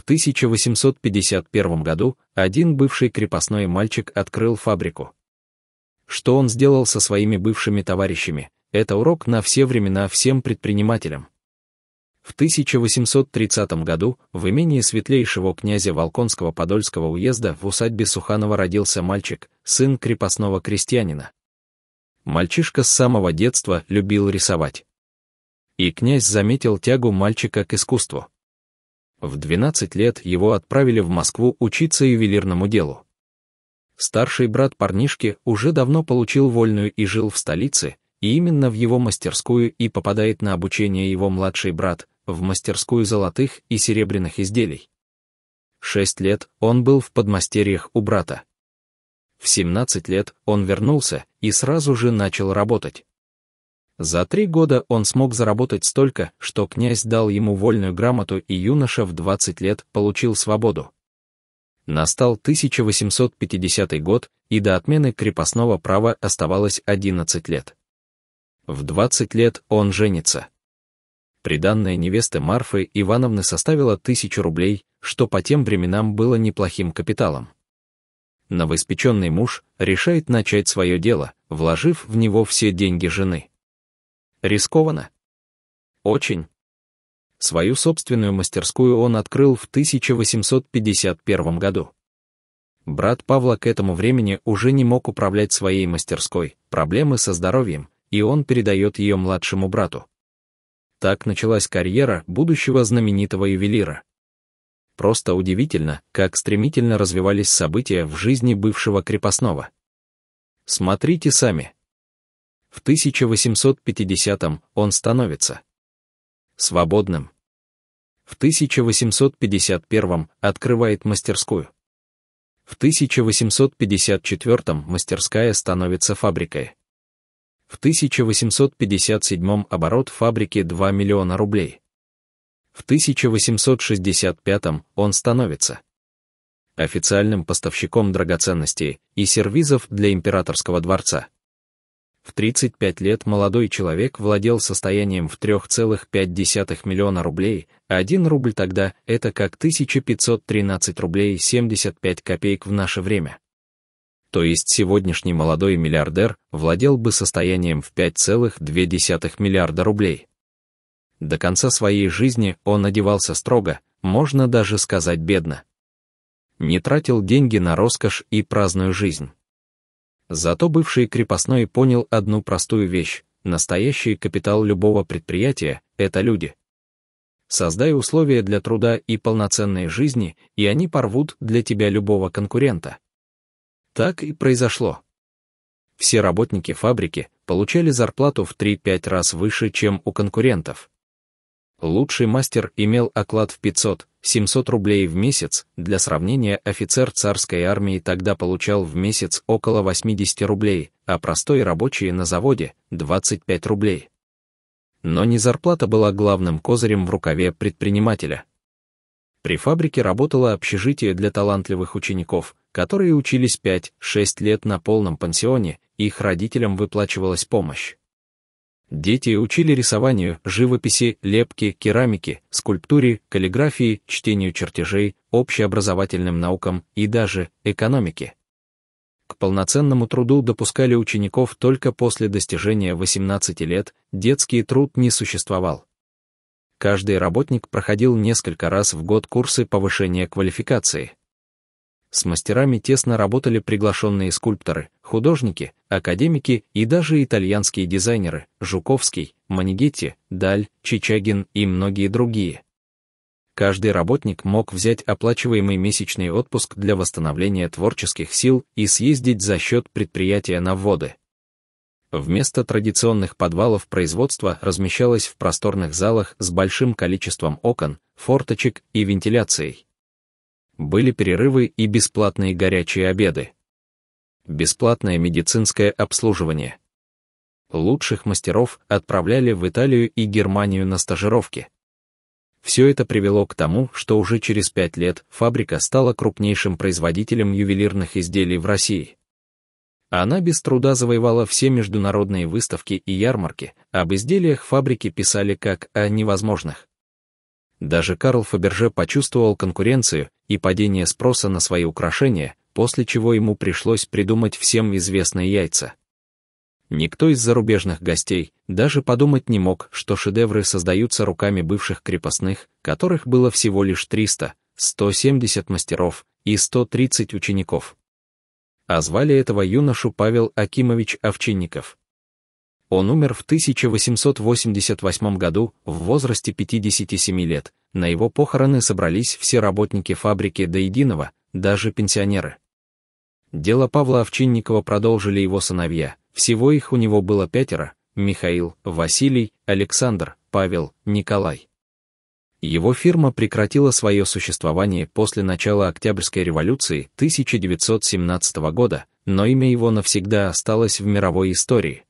В 1851 году один бывший крепостной мальчик открыл фабрику. Что он сделал со своими бывшими товарищами, это урок на все времена всем предпринимателям. В 1830 году в имении светлейшего князя Волконского Подольского уезда в усадьбе Суханова родился мальчик, сын крепостного крестьянина. Мальчишка с самого детства любил рисовать. И князь заметил тягу мальчика к искусству. В 12 лет его отправили в Москву учиться ювелирному делу. Старший брат парнишки уже давно получил вольную и жил в столице, и именно в его мастерскую и попадает на обучение его младший брат, в мастерскую золотых и серебряных изделий. Шесть лет он был в подмастерьях у брата. В 17 лет он вернулся и сразу же начал работать. За три года он смог заработать столько, что князь дал ему вольную грамоту, и юноша в 20 лет получил свободу. Настал 1850 год, и до отмены крепостного права оставалось 11 лет. В 20 лет он женится. Приданная невесты Марфы Ивановны составила 1000 рублей, что по тем временам было неплохим капиталом. Новоиспеченный муж решает начать свое дело, вложив в него все деньги жены. Рискованно. Очень. Свою собственную мастерскую он открыл в 1851 году. Брат Павла к этому времени уже не мог управлять своей мастерской, проблемы со здоровьем, и он передает ее младшему брату. Так началась карьера будущего знаменитого ювелира. Просто удивительно, как стремительно развивались события в жизни бывшего крепостного. Смотрите сами. В 1850 м он становится свободным. В 1851 м открывает мастерскую. В 1854 м мастерская становится фабрикой. В 1857 м оборот фабрики 2 миллиона рублей. В 1865 м он становится официальным поставщиком драгоценностей и сервизов для императорского дворца. В 35 лет молодой человек владел состоянием в 3,5 миллиона рублей, а 1 рубль тогда — это как 1513 рублей 75 копеек в наше время. То есть сегодняшний молодой миллиардер владел бы состоянием в 5,2 миллиарда рублей. До конца своей жизни он одевался строго, можно даже сказать бедно. Не тратил деньги на роскошь и праздную жизнь. Зато бывший крепостной понял одну простую вещь. Настоящий капитал любого предприятия — это люди. Создай условия для труда и полноценной жизни, и они порвут для тебя любого конкурента. Так и произошло. Все работники фабрики получали зарплату в 3-5 раз выше, чем у конкурентов. Лучший мастер имел оклад в 500, 700 рублей в месяц, для сравнения офицер царской армии тогда получал в месяц около 80 рублей, а простой рабочий на заводе – 25 рублей. Но не зарплата была главным козырем в рукаве предпринимателя. При фабрике работало общежитие для талантливых учеников, которые учились 5-6 лет на полном пансионе, их родителям выплачивалась помощь. Дети учили рисованию, живописи, лепки, керамики, скульптуре, каллиграфии, чтению чертежей, общеобразовательным наукам и даже экономике. К полноценному труду допускали учеников только после достижения 18 лет, детский труд не существовал. Каждый работник проходил несколько раз в год курсы повышения квалификации – с мастерами тесно работали приглашенные скульпторы, художники, академики и даже итальянские дизайнеры Жуковский, Манигетти, Даль, Чичагин и многие другие. Каждый работник мог взять оплачиваемый месячный отпуск для восстановления творческих сил и съездить за счет предприятия на вводы. Вместо традиционных подвалов производства размещалось в просторных залах с большим количеством окон, форточек и вентиляцией были перерывы и бесплатные горячие обеды. Бесплатное медицинское обслуживание. Лучших мастеров отправляли в Италию и Германию на стажировки. Все это привело к тому, что уже через пять лет фабрика стала крупнейшим производителем ювелирных изделий в России. Она без труда завоевала все международные выставки и ярмарки, об изделиях фабрики писали как о невозможных. Даже Карл Фаберже почувствовал конкуренцию и падение спроса на свои украшения, после чего ему пришлось придумать всем известные яйца. Никто из зарубежных гостей даже подумать не мог, что шедевры создаются руками бывших крепостных, которых было всего лишь 300, 170 мастеров и 130 учеников. А звали этого юношу Павел Акимович Овчинников. Он умер в 1888 году в возрасте 57 лет. На его похороны собрались все работники фабрики до единого, даже пенсионеры. Дело Павла Овчинникова продолжили его сыновья. Всего их у него было пятеро – Михаил, Василий, Александр, Павел, Николай. Его фирма прекратила свое существование после начала Октябрьской революции 1917 года, но имя его навсегда осталось в мировой истории –